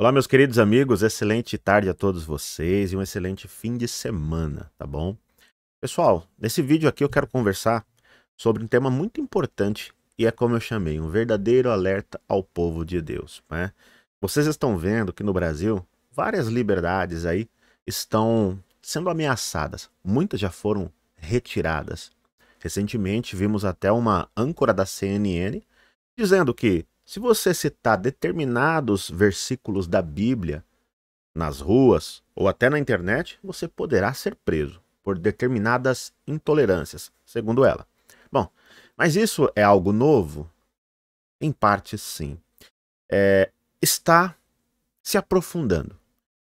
Olá, meus queridos amigos, excelente tarde a todos vocês e um excelente fim de semana, tá bom? Pessoal, nesse vídeo aqui eu quero conversar sobre um tema muito importante e é como eu chamei, um verdadeiro alerta ao povo de Deus, né? Vocês estão vendo que no Brasil várias liberdades aí estão sendo ameaçadas, muitas já foram retiradas. Recentemente vimos até uma âncora da CNN dizendo que se você citar determinados versículos da Bíblia nas ruas ou até na internet, você poderá ser preso por determinadas intolerâncias, segundo ela. Bom, mas isso é algo novo? Em parte, sim. É, está se aprofundando.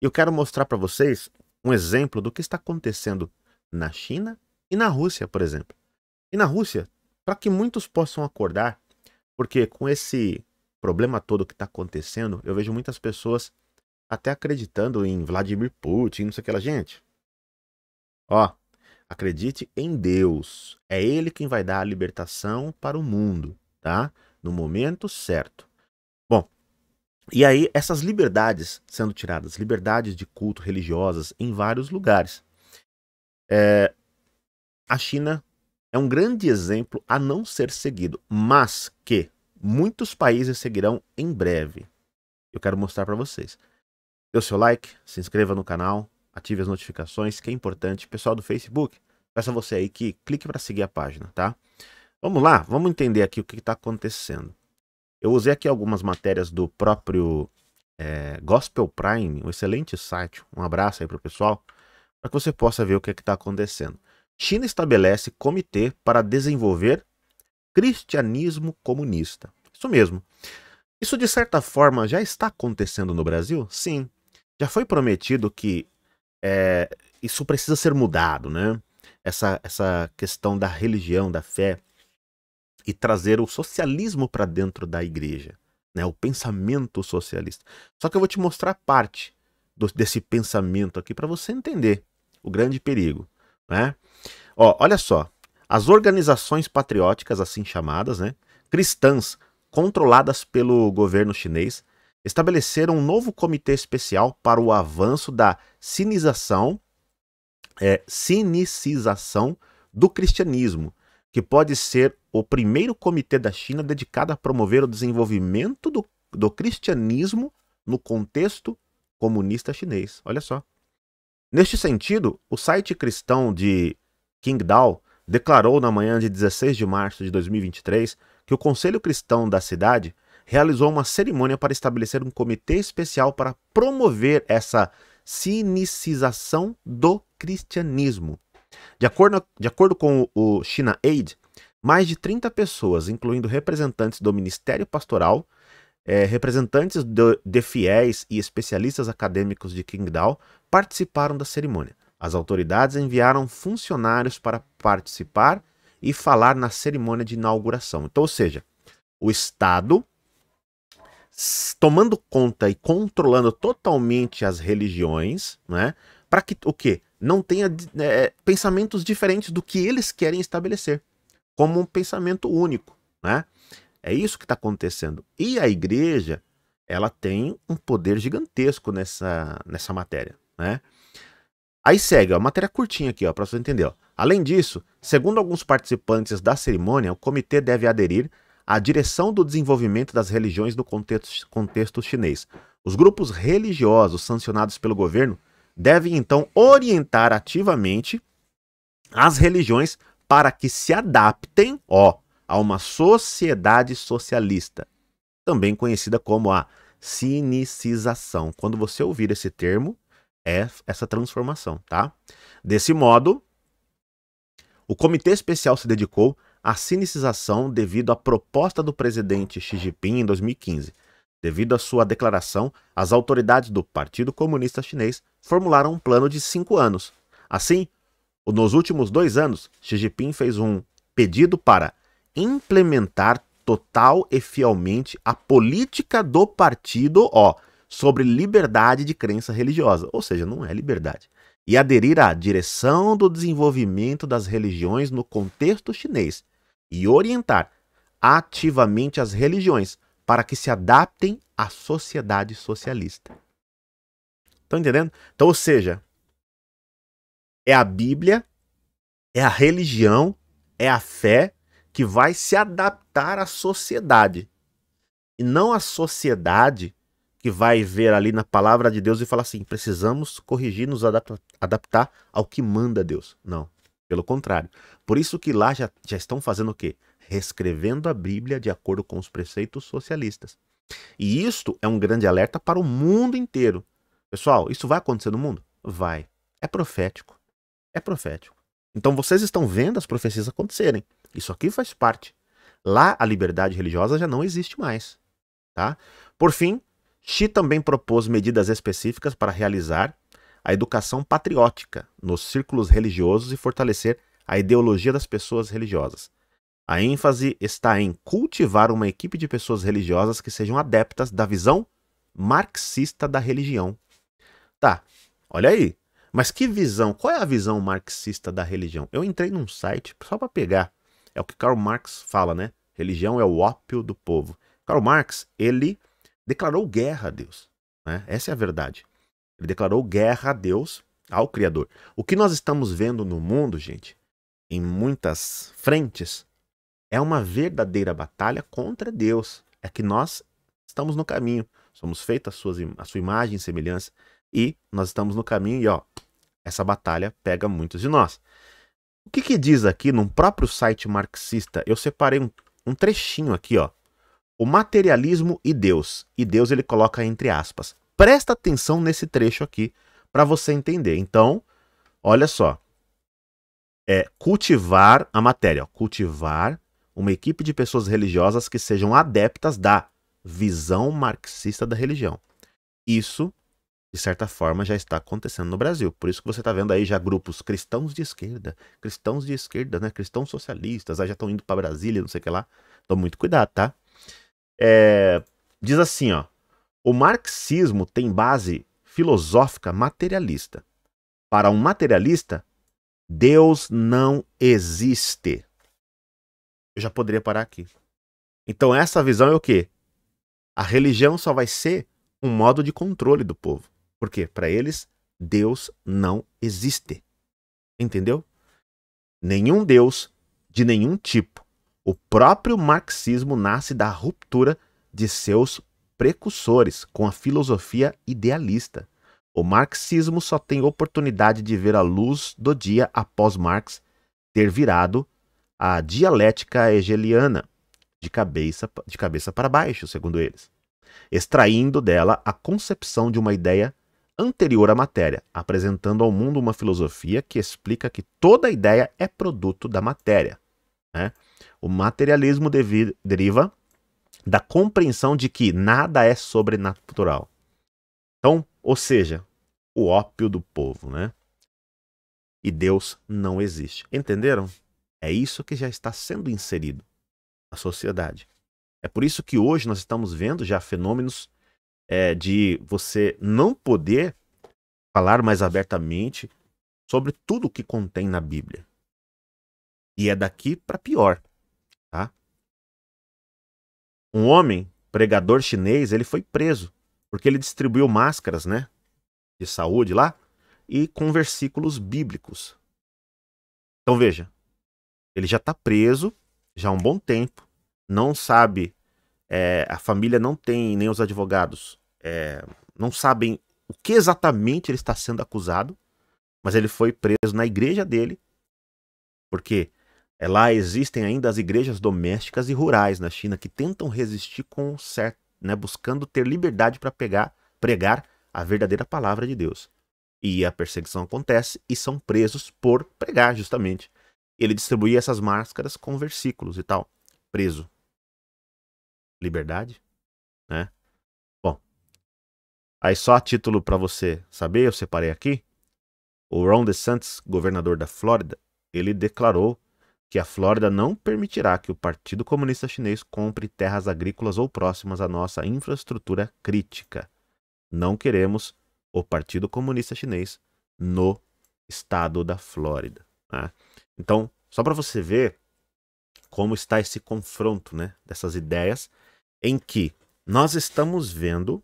Eu quero mostrar para vocês um exemplo do que está acontecendo na China e na Rússia, por exemplo. E na Rússia, para que muitos possam acordar, porque com esse problema todo que está acontecendo, eu vejo muitas pessoas até acreditando em Vladimir Putin, não sei o que lá. Gente, ó, acredite em Deus. É Ele quem vai dar a libertação para o mundo, tá? No momento certo. Bom, e aí essas liberdades sendo tiradas, liberdades de culto religiosas em vários lugares. É, a China é um grande exemplo a não ser seguido, mas que Muitos países seguirão em breve. Eu quero mostrar para vocês. Dê o seu like, se inscreva no canal, ative as notificações, que é importante. Pessoal do Facebook, peço a você aí que clique para seguir a página, tá? Vamos lá, vamos entender aqui o que está acontecendo. Eu usei aqui algumas matérias do próprio é, Gospel Prime, um excelente site. Um abraço aí para o pessoal, para que você possa ver o que é está acontecendo. China estabelece comitê para desenvolver cristianismo comunista. Isso mesmo. Isso de certa forma já está acontecendo no Brasil? Sim. Já foi prometido que é, isso precisa ser mudado, né? Essa, essa questão da religião, da fé, e trazer o socialismo para dentro da igreja, né? o pensamento socialista. Só que eu vou te mostrar parte do, desse pensamento aqui para você entender o grande perigo. Né? Ó, olha só, as organizações patrióticas, assim chamadas, né, cristãs, controladas pelo governo chinês, estabeleceram um novo comitê especial para o avanço da sinização, é, sinicização do cristianismo, que pode ser o primeiro comitê da China dedicado a promover o desenvolvimento do, do cristianismo no contexto comunista chinês. Olha só. Neste sentido, o site cristão de Qingdao declarou na manhã de 16 de março de 2023 que o Conselho Cristão da cidade realizou uma cerimônia para estabelecer um comitê especial para promover essa sinicização do cristianismo. De acordo, de acordo com o China Aid, mais de 30 pessoas, incluindo representantes do Ministério Pastoral, é, representantes de fiéis e especialistas acadêmicos de Qingdao, participaram da cerimônia. As autoridades enviaram funcionários para participar e falar na cerimônia de inauguração. Então, ou seja, o Estado tomando conta e controlando totalmente as religiões, né? Para que o quê? Não tenha né, é, pensamentos diferentes do que eles querem estabelecer, como um pensamento único, né? É isso que está acontecendo. E a igreja, ela tem um poder gigantesco nessa, nessa matéria, né? Aí segue, ó, matéria curtinha aqui, ó, para você entender. Ó. Além disso, segundo alguns participantes da cerimônia, o comitê deve aderir à direção do desenvolvimento das religiões no contexto, contexto chinês. Os grupos religiosos sancionados pelo governo devem então orientar ativamente as religiões para que se adaptem, ó, a uma sociedade socialista, também conhecida como a sinicização. Quando você ouvir esse termo, é essa transformação, tá? Desse modo, o comitê especial se dedicou à sinicização devido à proposta do presidente Xi Jinping em 2015. Devido à sua declaração, as autoridades do Partido Comunista Chinês formularam um plano de cinco anos. Assim, nos últimos dois anos, Xi Jinping fez um pedido para implementar total e fielmente a política do partido, ó, sobre liberdade de crença religiosa, ou seja, não é liberdade, e aderir à direção do desenvolvimento das religiões no contexto chinês e orientar ativamente as religiões para que se adaptem à sociedade socialista. Estão entendendo? Então, ou seja, é a Bíblia, é a religião, é a fé que vai se adaptar à sociedade. E não a sociedade que vai ver ali na palavra de Deus e falar assim: precisamos corrigir, nos adaptar ao que manda Deus. Não, pelo contrário. Por isso que lá já, já estão fazendo o quê? Reescrevendo a Bíblia de acordo com os preceitos socialistas. E isto é um grande alerta para o mundo inteiro. Pessoal, isso vai acontecer no mundo? Vai. É profético. É profético. Então vocês estão vendo as profecias acontecerem. Isso aqui faz parte. Lá a liberdade religiosa já não existe mais, tá? Por fim, Xi também propôs medidas específicas para realizar a educação patriótica nos círculos religiosos e fortalecer a ideologia das pessoas religiosas. A ênfase está em cultivar uma equipe de pessoas religiosas que sejam adeptas da visão marxista da religião. Tá, olha aí. Mas que visão? Qual é a visão marxista da religião? Eu entrei num site só para pegar. É o que Karl Marx fala, né? Religião é o ópio do povo. Karl Marx, ele declarou guerra a Deus. Né? Essa é a verdade. Ele declarou guerra a Deus, ao Criador. O que nós estamos vendo no mundo, gente, em muitas frentes, é uma verdadeira batalha contra Deus. É que nós estamos no caminho. Somos feitos a, suas, a sua imagem e semelhança. E nós estamos no caminho e, ó, essa batalha pega muitos de nós. O que, que diz aqui num próprio site marxista? Eu separei um, um trechinho aqui, ó, o materialismo e Deus. E Deus ele coloca entre aspas. Presta atenção nesse trecho aqui para você entender. Então, olha só. É cultivar a matéria, ó. cultivar uma equipe de pessoas religiosas que sejam adeptas da visão marxista da religião. Isso, de certa forma, já está acontecendo no Brasil. Por isso que você está vendo aí já grupos cristãos de esquerda, cristãos de esquerda, né? Cristãos socialistas, aí ah, já estão indo para Brasília, não sei o que lá. Então, muito cuidado, tá? É, diz assim, ó. O marxismo tem base filosófica materialista. Para um materialista, Deus não existe. Eu já poderia parar aqui. Então essa visão é o quê? A religião só vai ser um modo de controle do povo. Porque para eles Deus não existe. Entendeu? Nenhum Deus de nenhum tipo o próprio marxismo nasce da ruptura de seus precursores com a filosofia idealista. O marxismo só tem oportunidade de ver a luz do dia após Marx ter virado a dialética hegeliana de cabeça, de cabeça para baixo, segundo eles, extraindo dela a concepção de uma ideia anterior à matéria, apresentando ao mundo uma filosofia que explica que toda ideia é produto da matéria. Né? O materialismo deriva da compreensão de que nada é sobrenatural. Então, ou seja, o ópio do povo, né? E Deus não existe. Entenderam? É isso que já está sendo inserido na sociedade. É por isso que hoje nós estamos vendo já fenômenos é, de você não poder falar mais abertamente sobre tudo o que contém na Bíblia. E é daqui para pior, tá? Um homem, pregador chinês, ele foi preso porque ele distribuiu máscaras, né, de saúde lá e com versículos bíblicos. Então veja, ele já está preso já há um bom tempo, não sabe, é, a família não tem, nem os advogados é, não sabem o que exatamente ele está sendo acusado, mas ele foi preso na igreja dele, porque é, lá existem ainda as igrejas domésticas e rurais na China que tentam resistir com certo, né, buscando ter liberdade para pegar, pregar a verdadeira palavra de Deus. E a perseguição acontece e são presos por pregar justamente. Ele distribuía essas máscaras com versículos e tal. Preso. Liberdade, né? Bom. Aí só a título para você saber, eu separei aqui. O Ron DeSantis, governador da Flórida, ele declarou que a Flórida não permitirá que o Partido Comunista Chinês compre terras agrícolas ou próximas à nossa infraestrutura crítica. Não queremos o Partido Comunista Chinês no estado da Flórida. Né? Então, só para você ver como está esse confronto né, dessas ideias, em que nós estamos vendo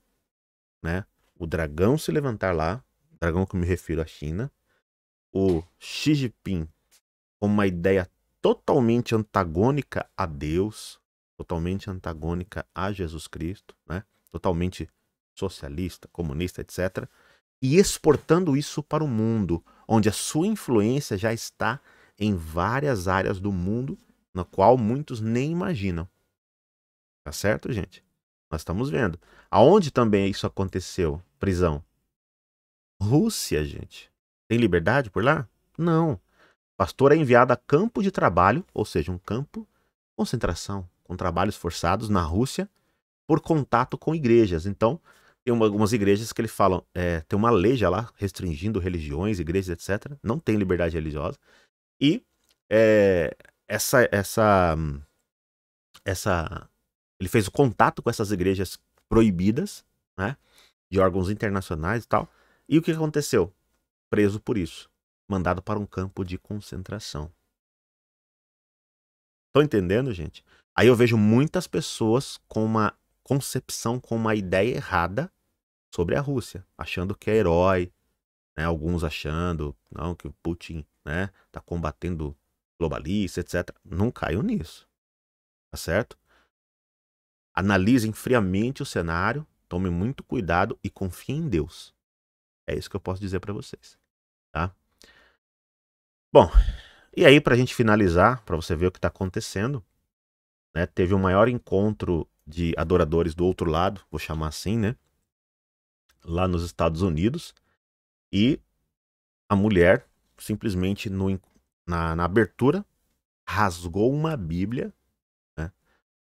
né, o dragão se levantar lá, dragão que eu me refiro à China, o Xi Jinping com uma ideia totalmente antagônica a Deus, totalmente antagônica a Jesus Cristo, né? totalmente socialista, comunista, etc., e exportando isso para o mundo, onde a sua influência já está em várias áreas do mundo, na qual muitos nem imaginam. Tá certo, gente? Nós estamos vendo. Aonde também isso aconteceu? Prisão. Rússia, gente. Tem liberdade por lá? Não pastor é enviado a campo de trabalho, ou seja, um campo de concentração, com trabalhos forçados na Rússia, por contato com igrejas. Então, tem uma, algumas igrejas que ele fala é, tem uma lei já lá restringindo religiões, igrejas, etc. Não tem liberdade religiosa. E é, essa, essa, essa, ele fez o contato com essas igrejas proibidas, né, de órgãos internacionais e tal. E o que aconteceu? Preso por isso mandado para um campo de concentração. Estão entendendo, gente? Aí eu vejo muitas pessoas com uma concepção, com uma ideia errada sobre a Rússia, achando que é herói, né? alguns achando não, que o Putin né, tá combatendo globalista, etc. Não caiu nisso, tá certo? Analisem friamente o cenário, tome muito cuidado e confiem em Deus. É isso que eu posso dizer para vocês, tá? Bom, e aí para a gente finalizar, para você ver o que está acontecendo, né, teve o um maior encontro de adoradores do outro lado, vou chamar assim, né, lá nos Estados Unidos, e a mulher simplesmente no, na, na abertura rasgou uma Bíblia né,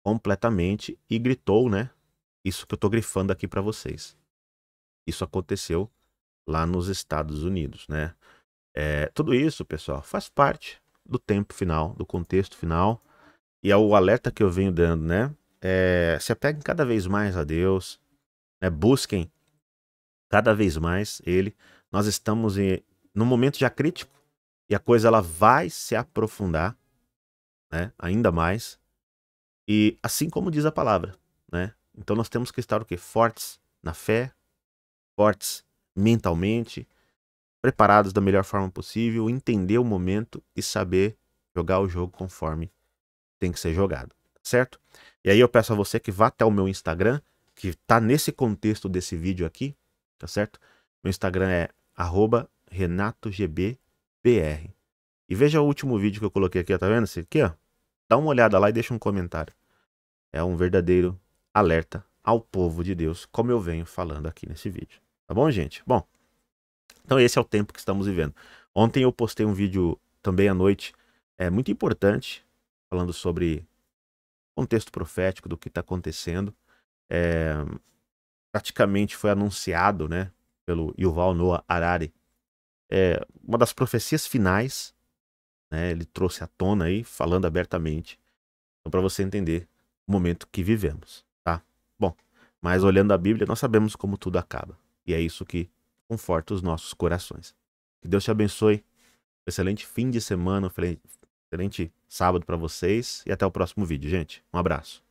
completamente e gritou, né, isso que eu estou grifando aqui para vocês. Isso aconteceu lá nos Estados Unidos, né? É, tudo isso, pessoal, faz parte do tempo final, do contexto final. E é o alerta que eu venho dando, né? É, se apeguem cada vez mais a Deus, né? busquem cada vez mais Ele. Nós estamos em, num momento já crítico e a coisa ela vai se aprofundar, né? Ainda mais. E assim como diz a palavra, né? Então nós temos que estar o quê? Fortes na fé, fortes mentalmente, preparados da melhor forma possível, entender o momento e saber jogar o jogo conforme tem que ser jogado, tá certo? E aí eu peço a você que vá até o meu Instagram, que está nesse contexto desse vídeo aqui, tá certo? Meu Instagram é renatogbbr. E veja o último vídeo que eu coloquei aqui, tá vendo? Esse aqui, ó. Dá uma olhada lá e deixa um comentário. É um verdadeiro alerta ao povo de Deus, como eu venho falando aqui nesse vídeo. Tá bom, gente? Bom, então esse é o tempo que estamos vivendo. Ontem eu postei um vídeo também à noite, é muito importante, falando sobre contexto profético do que está acontecendo. É, praticamente foi anunciado, né, pelo Yuval Noah Harari, é, uma das profecias finais. Né, ele trouxe à tona aí, falando abertamente, então, para você entender o momento que vivemos, tá? Bom, mas olhando a Bíblia, nós sabemos como tudo acaba. E é isso que conforta os nossos corações. Que Deus te abençoe. Um excelente fim de semana, um excelente sábado para vocês e até o próximo vídeo, gente. Um abraço.